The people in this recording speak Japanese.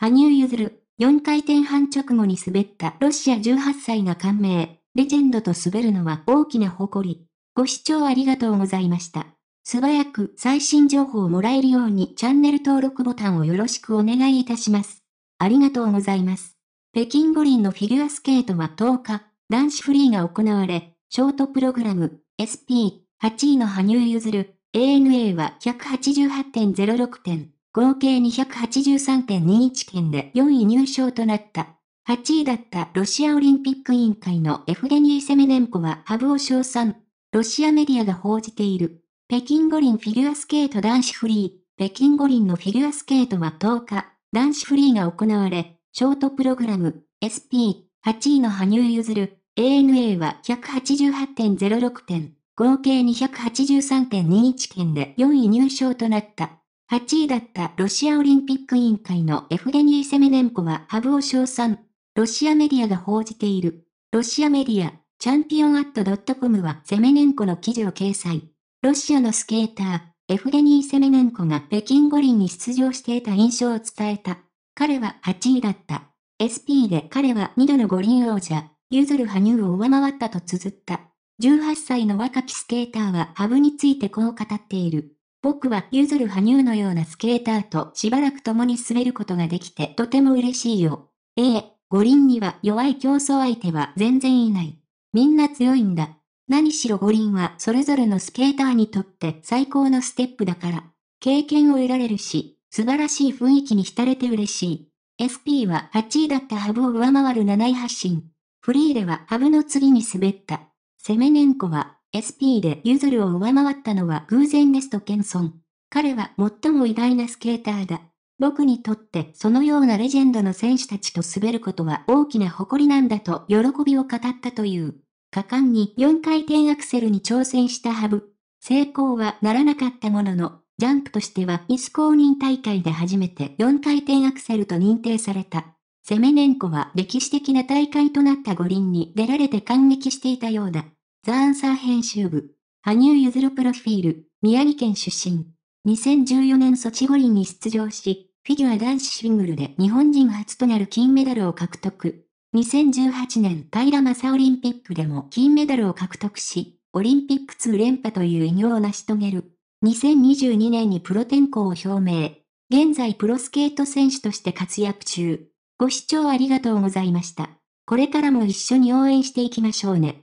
羽生結弦、4回転半直後に滑ったロシア18歳が感銘、レジェンドと滑るのは大きな誇り。ご視聴ありがとうございました。素早く最新情報をもらえるようにチャンネル登録ボタンをよろしくお願いいたします。ありがとうございます。北京五輪のフィギュアスケートは10日、男子フリーが行われ、ショートプログラム、SP、8位の羽生結弦、ANA は188.06点。合計283.21件で4位入賞となった。8位だったロシアオリンピック委員会のエフゲニー・セメネンコはハブを称賛。ロシアメディアが報じている。北京五輪フィギュアスケート男子フリー。北京五輪のフィギュアスケートは10日、男子フリーが行われ、ショートプログラム、SP、8位の羽生結弦、ANA は188.06点、合計283.21件で4位入賞となった。8位だったロシアオリンピック委員会のエフゲニー・セメネンコはハブを称賛。ロシアメディアが報じている。ロシアメディア、チャンピオンアットドットコムはセメネンコの記事を掲載。ロシアのスケーター、エフゲニー・セメネンコが北京五輪に出場していた印象を伝えた。彼は8位だった。SP で彼は2度の五輪王者、ユズル・ハニューを上回ったと綴った。18歳の若きスケーターはハブについてこう語っている。僕はユズル羽生のようなスケーターとしばらく共に滑ることができてとても嬉しいよ。ええ、五輪には弱い競争相手は全然いない。みんな強いんだ。何しろ五輪はそれぞれのスケーターにとって最高のステップだから。経験を得られるし、素晴らしい雰囲気に浸れて嬉しい。SP は8位だったハブを上回る7位発進。フリーではハブの次に滑った。セメネンコは SP でユズルを上回ったのは偶然ですと謙遜。彼は最も偉大なスケーターだ。僕にとってそのようなレジェンドの選手たちと滑ることは大きな誇りなんだと喜びを語ったという。果敢に4回転アクセルに挑戦したハブ。成功はならなかったものの、ジャンプとしてはイス公認大会で初めて4回転アクセルと認定された。セメネンコは歴史的な大会となった五輪に出られて感激していたようだ。ザ・アンサー編集部。羽生結弦プロフィール。宮城県出身。2014年ソチ五輪に出場し、フィギュア男子シングルで日本人初となる金メダルを獲得。2018年平正オリンピックでも金メダルを獲得し、オリンピック2連覇という偉業を成し遂げる。2022年にプロ転向を表明。現在プロスケート選手として活躍中。ご視聴ありがとうございました。これからも一緒に応援していきましょうね。